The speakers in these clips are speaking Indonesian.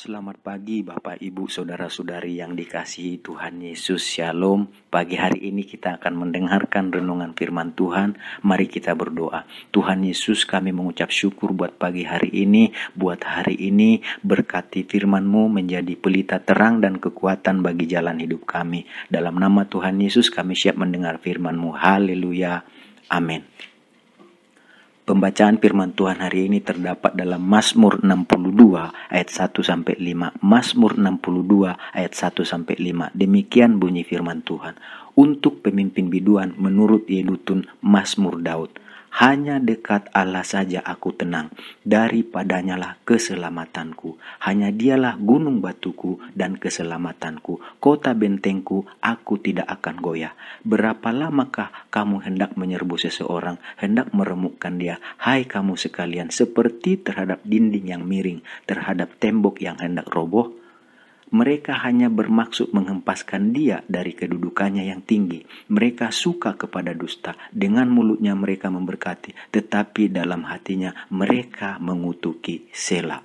Selamat pagi Bapak Ibu Saudara-saudari yang dikasihi Tuhan Yesus Shalom Pagi hari ini kita akan mendengarkan renungan firman Tuhan Mari kita berdoa Tuhan Yesus kami mengucap syukur buat pagi hari ini Buat hari ini berkati firmanmu menjadi pelita terang dan kekuatan bagi jalan hidup kami Dalam nama Tuhan Yesus kami siap mendengar firmanmu Haleluya Amin Pembacaan firman Tuhan hari ini terdapat dalam Mazmur 62 ayat 1 sampai 5. Mazmur 62 ayat 1 sampai 5. Demikian bunyi firman Tuhan. Untuk pemimpin biduan menurut Yedutun Mazmur Daud. Hanya dekat Allah saja aku tenang, daripadanya lah keselamatanku. Hanya dialah gunung batuku dan keselamatanku, kota bentengku, aku tidak akan goyah. Berapa lamakah kamu hendak menyerbu seseorang, hendak meremukkan dia? Hai kamu sekalian, seperti terhadap dinding yang miring, terhadap tembok yang hendak roboh, mereka hanya bermaksud menghempaskan dia dari kedudukannya yang tinggi. Mereka suka kepada dusta, dengan mulutnya mereka memberkati, tetapi dalam hatinya mereka mengutuki Sela.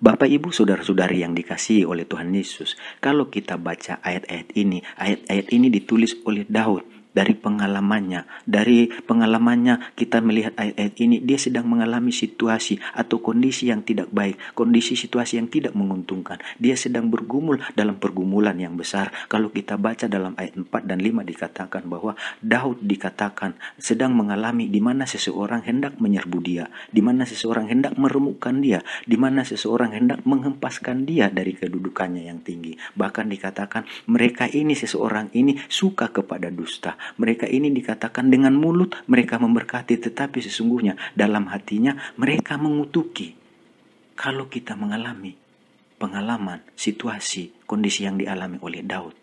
Bapak Ibu saudara-saudari yang dikasihi oleh Tuhan Yesus, kalau kita baca ayat-ayat ini, ayat-ayat ini ditulis oleh Daud dari pengalamannya. Dari pengalamannya kita melihat ayat-ayat ini dia sedang mengalami situasi atau kondisi yang tidak baik, kondisi situasi yang tidak menguntungkan. Dia sedang bergumul dalam pergumulan yang besar. Kalau kita baca dalam ayat 4 dan 5 dikatakan bahwa Daud dikatakan sedang mengalami di mana seseorang hendak menyerbu dia, di mana seseorang hendak meremukkan dia, di mana seseorang hendak menghempaskan dia dari kedudukannya yang tinggi. Bahkan dikatakan mereka ini seseorang ini suka kepada dusta mereka ini dikatakan dengan mulut mereka memberkati tetapi sesungguhnya dalam hatinya mereka mengutuki. Kalau kita mengalami pengalaman, situasi, kondisi yang dialami oleh Daud,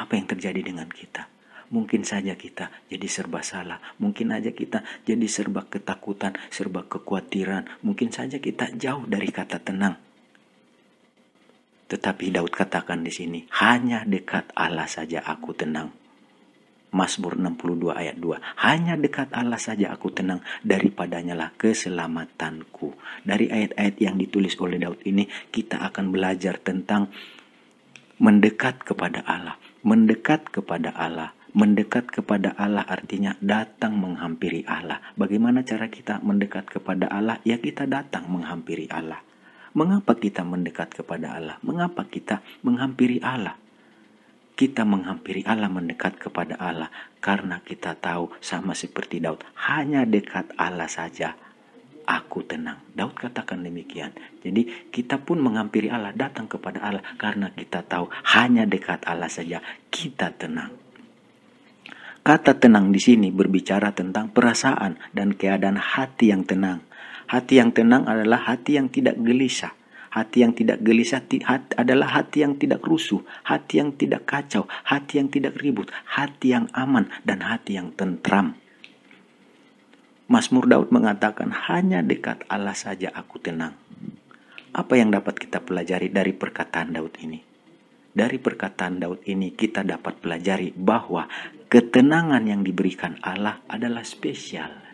apa yang terjadi dengan kita? Mungkin saja kita jadi serba salah, mungkin saja kita jadi serba ketakutan, serba kekhawatiran, mungkin saja kita jauh dari kata tenang. Tetapi Daud katakan di sini, hanya dekat Allah saja aku tenang. Mazmur 62 ayat 2. Hanya dekat Allah saja aku tenang, daripadanya lah keselamatanku. Dari ayat-ayat yang ditulis oleh Daud ini, kita akan belajar tentang mendekat kepada Allah. Mendekat kepada Allah. Mendekat kepada Allah artinya datang menghampiri Allah. Bagaimana cara kita mendekat kepada Allah? Ya kita datang menghampiri Allah. Mengapa kita mendekat kepada Allah? Mengapa kita menghampiri Allah? kita menghampiri Allah, mendekat kepada Allah, karena kita tahu sama seperti Daud, hanya dekat Allah saja aku tenang. Daud katakan demikian. Jadi kita pun menghampiri Allah, datang kepada Allah karena kita tahu hanya dekat Allah saja kita tenang. Kata tenang di sini berbicara tentang perasaan dan keadaan hati yang tenang. Hati yang tenang adalah hati yang tidak gelisah, Hati yang tidak gelisah hati, adalah hati yang tidak rusuh, hati yang tidak kacau, hati yang tidak ribut, hati yang aman, dan hati yang tentram. Mazmur Daud mengatakan, "Hanya dekat Allah saja aku tenang." Apa yang dapat kita pelajari dari perkataan Daud ini? Dari perkataan Daud ini, kita dapat pelajari bahwa ketenangan yang diberikan Allah adalah spesial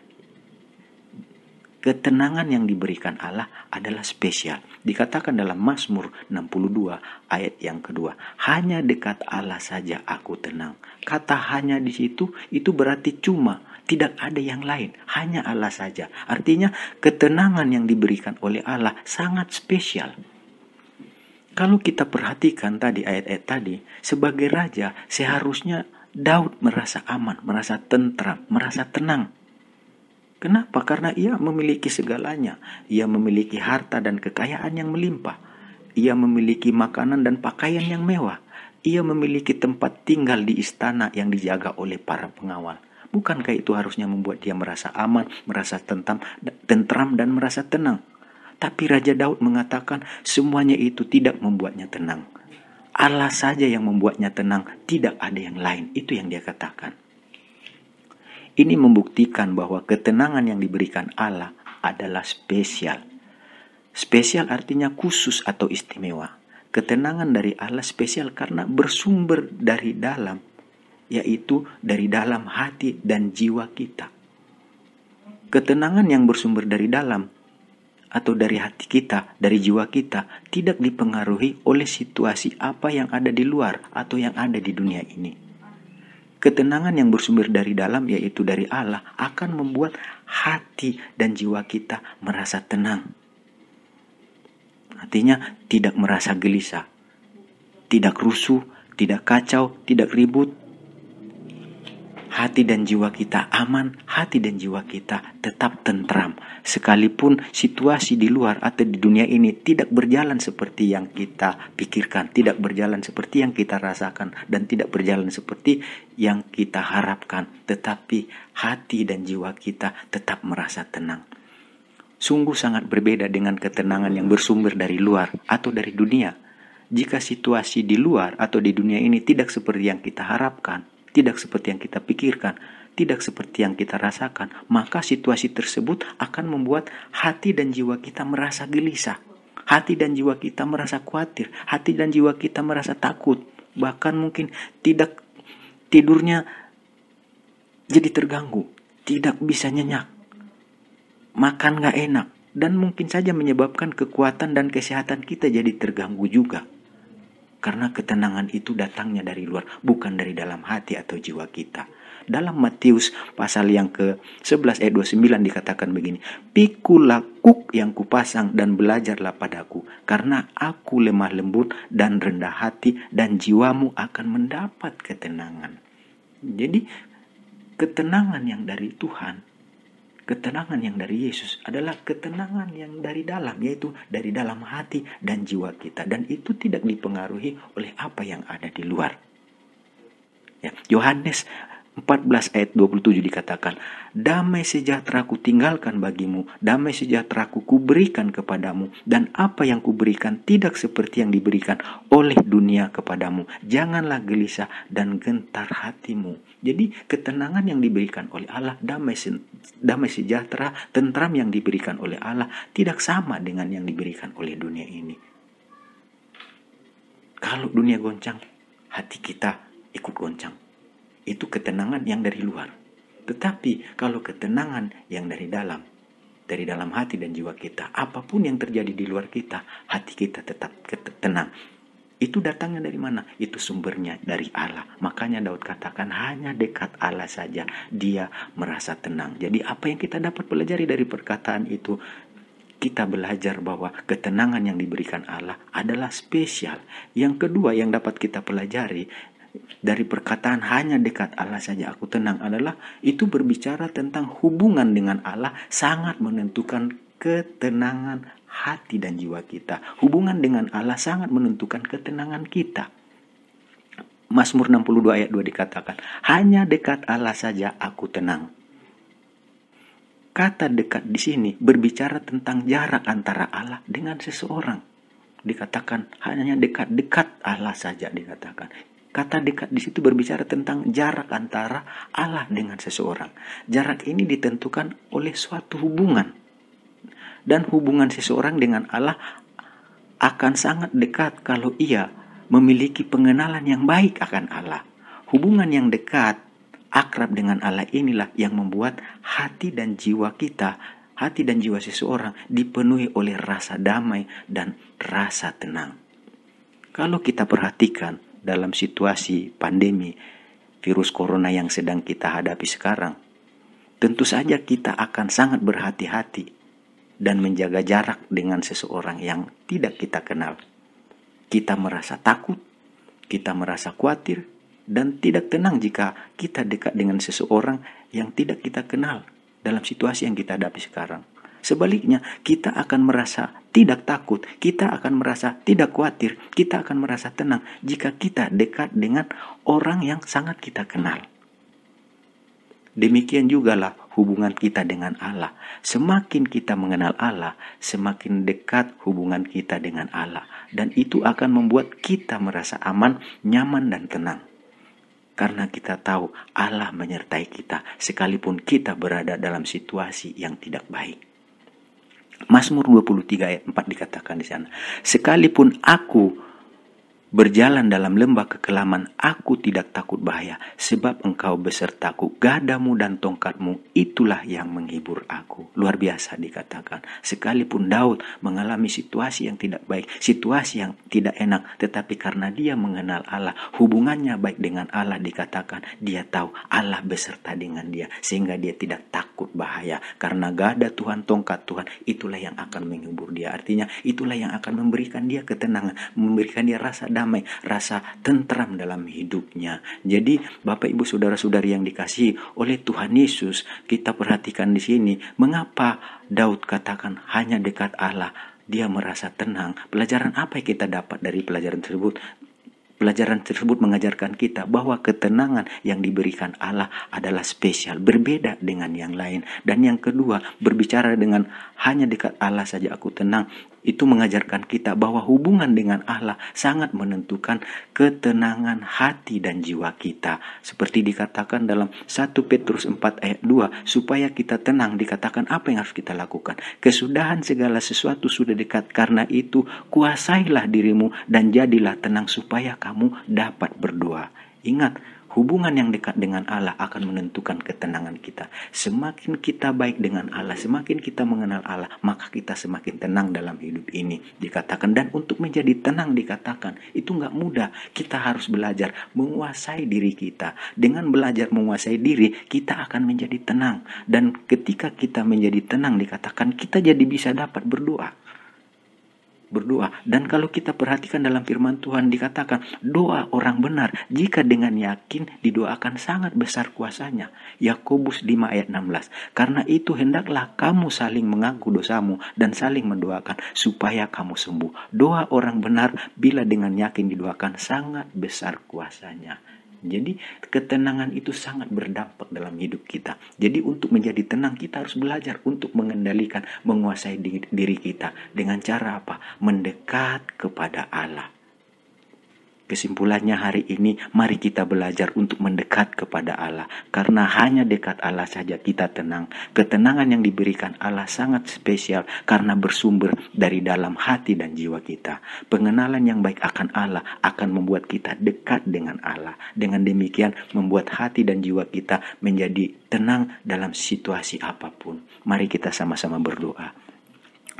Ketenangan yang diberikan Allah adalah spesial. Dikatakan dalam Mazmur 62 ayat yang kedua, hanya dekat Allah saja aku tenang. Kata hanya di situ itu berarti cuma tidak ada yang lain, hanya Allah saja. Artinya ketenangan yang diberikan oleh Allah sangat spesial. Kalau kita perhatikan tadi ayat-ayat tadi, sebagai raja seharusnya Daud merasa aman, merasa tentram, merasa tenang Kenapa? Karena ia memiliki segalanya. Ia memiliki harta dan kekayaan yang melimpah. Ia memiliki makanan dan pakaian yang mewah. Ia memiliki tempat tinggal di istana yang dijaga oleh para pengawal. Bukankah itu harusnya membuat dia merasa aman, merasa tentam, tentram dan merasa tenang? Tapi Raja Daud mengatakan semuanya itu tidak membuatnya tenang. Allah saja yang membuatnya tenang, tidak ada yang lain. Itu yang dia katakan. Ini membuktikan bahwa ketenangan yang diberikan Allah adalah spesial. Spesial artinya khusus atau istimewa. Ketenangan dari Allah spesial karena bersumber dari dalam, yaitu dari dalam hati dan jiwa kita. Ketenangan yang bersumber dari dalam atau dari hati kita, dari jiwa kita, tidak dipengaruhi oleh situasi apa yang ada di luar atau yang ada di dunia ini. Ketenangan yang bersumber dari dalam yaitu dari Allah akan membuat hati dan jiwa kita merasa tenang. Artinya tidak merasa gelisah, tidak rusuh, tidak kacau, tidak ribut. Hati dan jiwa kita aman hati dan jiwa kita tetap tentram sekalipun situasi di luar atau di dunia ini tidak berjalan seperti yang kita pikirkan, tidak berjalan seperti yang kita rasakan dan tidak berjalan seperti yang kita harapkan, tetapi hati dan jiwa kita tetap merasa tenang. Sungguh sangat berbeda dengan ketenangan yang bersumber dari luar atau dari dunia. Jika situasi di luar atau di dunia ini tidak seperti yang kita harapkan, tidak seperti yang kita pikirkan, tidak seperti yang kita rasakan, maka situasi tersebut akan membuat hati dan jiwa kita merasa gelisah. Hati dan jiwa kita merasa khawatir, hati dan jiwa kita merasa takut, bahkan mungkin tidak tidurnya jadi terganggu, tidak bisa nyenyak, makan gak enak, dan mungkin saja menyebabkan kekuatan dan kesehatan kita jadi terganggu juga. Karena ketenangan itu datangnya dari luar, bukan dari dalam hati atau jiwa kita. Dalam Matius pasal yang ke-11 ayat 29 dikatakan begini, Pikulah kuk yang kupasang dan belajarlah padaku, karena aku lemah lembut dan rendah hati dan jiwamu akan mendapat ketenangan. Jadi ketenangan yang dari Tuhan Ketenangan yang dari Yesus adalah ketenangan yang dari dalam, yaitu dari dalam hati dan jiwa kita, dan itu tidak dipengaruhi oleh apa yang ada di luar. Ya, Yohanes 14 ayat 27 dikatakan, Damai sejahtera ku tinggalkan bagimu, damai sejahtera ku kuberikan kepadamu, dan apa yang kuberikan tidak seperti yang diberikan oleh dunia kepadamu. Janganlah gelisah dan gentar hatimu. Jadi ketenangan yang diberikan oleh Allah, damai, damai sejahtera, tentram yang diberikan oleh Allah tidak sama dengan yang diberikan oleh dunia ini. Kalau dunia goncang, hati kita ikut goncang itu ketenangan yang dari luar. Tetapi kalau ketenangan yang dari dalam, dari dalam hati dan jiwa kita, apapun yang terjadi di luar kita, hati kita tetap tenang. Itu datangnya dari mana? Itu sumbernya dari Allah. Makanya Daud katakan hanya dekat Allah saja dia merasa tenang. Jadi apa yang kita dapat pelajari dari perkataan itu? Kita belajar bahwa ketenangan yang diberikan Allah adalah spesial. Yang kedua yang dapat kita pelajari dari perkataan hanya dekat Allah saja aku tenang adalah itu berbicara tentang hubungan dengan Allah sangat menentukan ketenangan hati dan jiwa kita. Hubungan dengan Allah sangat menentukan ketenangan kita. Mazmur 62 ayat 2 dikatakan, "Hanya dekat Allah saja aku tenang." Kata dekat di sini berbicara tentang jarak antara Allah dengan seseorang. Dikatakan hanya dekat-dekat Allah saja dikatakan Kata dekat di situ berbicara tentang jarak antara Allah dengan seseorang. Jarak ini ditentukan oleh suatu hubungan. Dan hubungan seseorang dengan Allah akan sangat dekat kalau ia memiliki pengenalan yang baik akan Allah. Hubungan yang dekat, akrab dengan Allah inilah yang membuat hati dan jiwa kita, hati dan jiwa seseorang dipenuhi oleh rasa damai dan rasa tenang. Kalau kita perhatikan, dalam situasi pandemi virus corona yang sedang kita hadapi sekarang, tentu saja kita akan sangat berhati-hati dan menjaga jarak dengan seseorang yang tidak kita kenal. Kita merasa takut, kita merasa khawatir, dan tidak tenang jika kita dekat dengan seseorang yang tidak kita kenal dalam situasi yang kita hadapi sekarang. Sebaliknya, kita akan merasa tidak takut, kita akan merasa tidak khawatir, kita akan merasa tenang jika kita dekat dengan orang yang sangat kita kenal. Demikian jugalah hubungan kita dengan Allah. Semakin kita mengenal Allah, semakin dekat hubungan kita dengan Allah, dan itu akan membuat kita merasa aman, nyaman, dan tenang. Karena kita tahu Allah menyertai kita, sekalipun kita berada dalam situasi yang tidak baik. Mazmur 23 ayat 4 dikatakan di sana. Sekalipun aku Berjalan dalam lembah kekelaman, aku tidak takut bahaya, sebab engkau besertaku, gadamu dan tongkatmu, itulah yang menghibur aku. Luar biasa dikatakan. Sekalipun Daud mengalami situasi yang tidak baik, situasi yang tidak enak, tetapi karena dia mengenal Allah, hubungannya baik dengan Allah dikatakan, dia tahu Allah beserta dengan dia, sehingga dia tidak takut bahaya. Karena gada Tuhan, tongkat Tuhan, itulah yang akan menghibur dia. Artinya itulah yang akan memberikan dia ketenangan, memberikan dia rasa damai, rasa tentram dalam hidupnya. Jadi Bapak Ibu saudara-saudari yang dikasihi oleh Tuhan Yesus, kita perhatikan di sini mengapa Daud katakan hanya dekat Allah dia merasa tenang. Pelajaran apa yang kita dapat dari pelajaran tersebut? Pelajaran tersebut mengajarkan kita bahwa ketenangan yang diberikan Allah adalah spesial, berbeda dengan yang lain. Dan yang kedua, berbicara dengan hanya dekat Allah saja aku tenang itu mengajarkan kita bahwa hubungan dengan Allah sangat menentukan ketenangan hati dan jiwa kita. Seperti dikatakan dalam 1 Petrus 4 ayat 2, supaya kita tenang dikatakan apa yang harus kita lakukan. Kesudahan segala sesuatu sudah dekat karena itu kuasailah dirimu dan jadilah tenang supaya kamu dapat berdoa. Ingat, hubungan yang dekat dengan Allah akan menentukan ketenangan kita. Semakin kita baik dengan Allah, semakin kita mengenal Allah, maka kita semakin tenang dalam hidup ini. Dikatakan dan untuk menjadi tenang dikatakan itu nggak mudah. Kita harus belajar menguasai diri kita. Dengan belajar menguasai diri, kita akan menjadi tenang. Dan ketika kita menjadi tenang dikatakan kita jadi bisa dapat berdoa berdoa. Dan kalau kita perhatikan dalam firman Tuhan dikatakan doa orang benar jika dengan yakin didoakan sangat besar kuasanya. Yakobus 5 ayat 16. Karena itu hendaklah kamu saling mengaku dosamu dan saling mendoakan supaya kamu sembuh. Doa orang benar bila dengan yakin didoakan sangat besar kuasanya. Jadi ketenangan itu sangat berdampak dalam hidup kita. Jadi untuk menjadi tenang kita harus belajar untuk mengendalikan, menguasai diri kita dengan cara apa? Mendekat kepada Allah. Kesimpulannya hari ini mari kita belajar untuk mendekat kepada Allah karena hanya dekat Allah saja kita tenang. Ketenangan yang diberikan Allah sangat spesial karena bersumber dari dalam hati dan jiwa kita. Pengenalan yang baik akan Allah akan membuat kita dekat dengan Allah. Dengan demikian membuat hati dan jiwa kita menjadi tenang dalam situasi apapun. Mari kita sama-sama berdoa.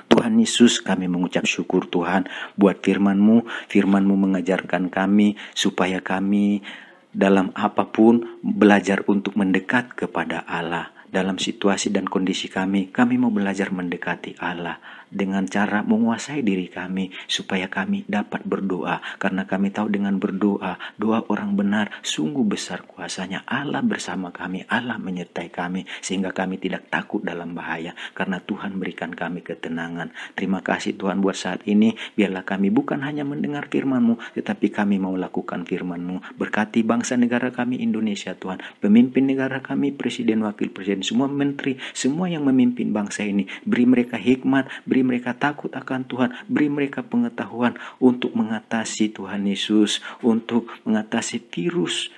Tuhan Yesus kami mengucap syukur Tuhan buat firman-Mu. Firman-Mu mengajarkan kami supaya kami dalam apapun belajar untuk mendekat kepada Allah dalam situasi dan kondisi kami, kami mau belajar mendekati Allah dengan cara menguasai diri kami supaya kami dapat berdoa karena kami tahu dengan berdoa doa orang benar sungguh besar kuasanya Allah bersama kami Allah menyertai kami sehingga kami tidak takut dalam bahaya karena Tuhan berikan kami ketenangan terima kasih Tuhan buat saat ini biarlah kami bukan hanya mendengar firman-Mu tetapi kami mau lakukan firman-Mu berkati bangsa negara kami Indonesia Tuhan pemimpin negara kami presiden wakil presiden semua menteri, semua yang memimpin bangsa ini. Beri mereka hikmat, beri mereka takut akan Tuhan, beri mereka pengetahuan untuk mengatasi Tuhan Yesus, untuk mengatasi virus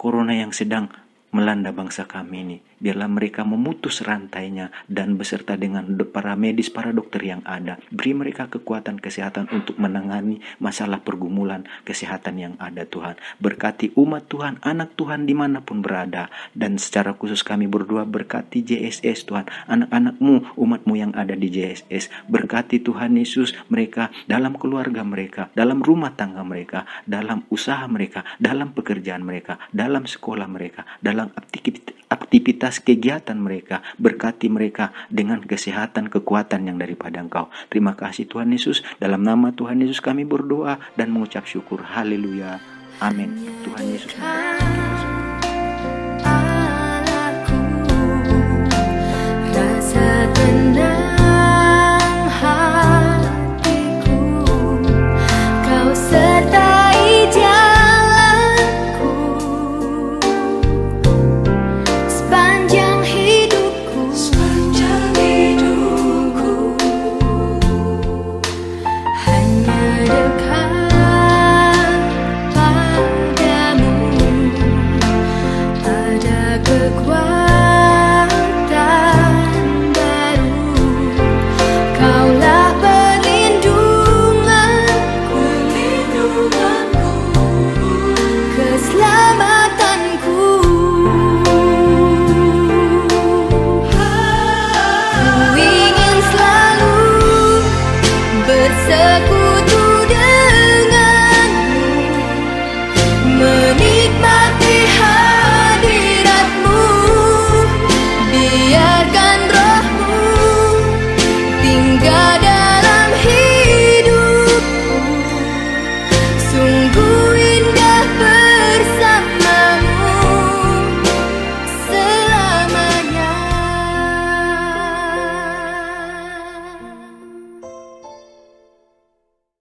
corona yang sedang melanda bangsa kami ini biarlah mereka memutus rantainya dan beserta dengan para medis, para dokter yang ada, beri mereka kekuatan kesehatan untuk menangani masalah pergumulan kesehatan yang ada Tuhan. Berkati umat Tuhan, anak Tuhan dimanapun berada, dan secara khusus kami berdua berkati JSS Tuhan, anak-anakmu, umatmu yang ada di JSS, berkati Tuhan Yesus mereka dalam keluarga mereka, dalam rumah tangga mereka, dalam usaha mereka, dalam pekerjaan mereka, dalam sekolah mereka, dalam aktivitas aktivitas kegiatan mereka, berkati mereka dengan kesehatan, kekuatan yang daripada Engkau. Terima kasih Tuhan Yesus, dalam nama Tuhan Yesus kami berdoa dan mengucap syukur. Haleluya. Amin. Tuhan Yesus memberkati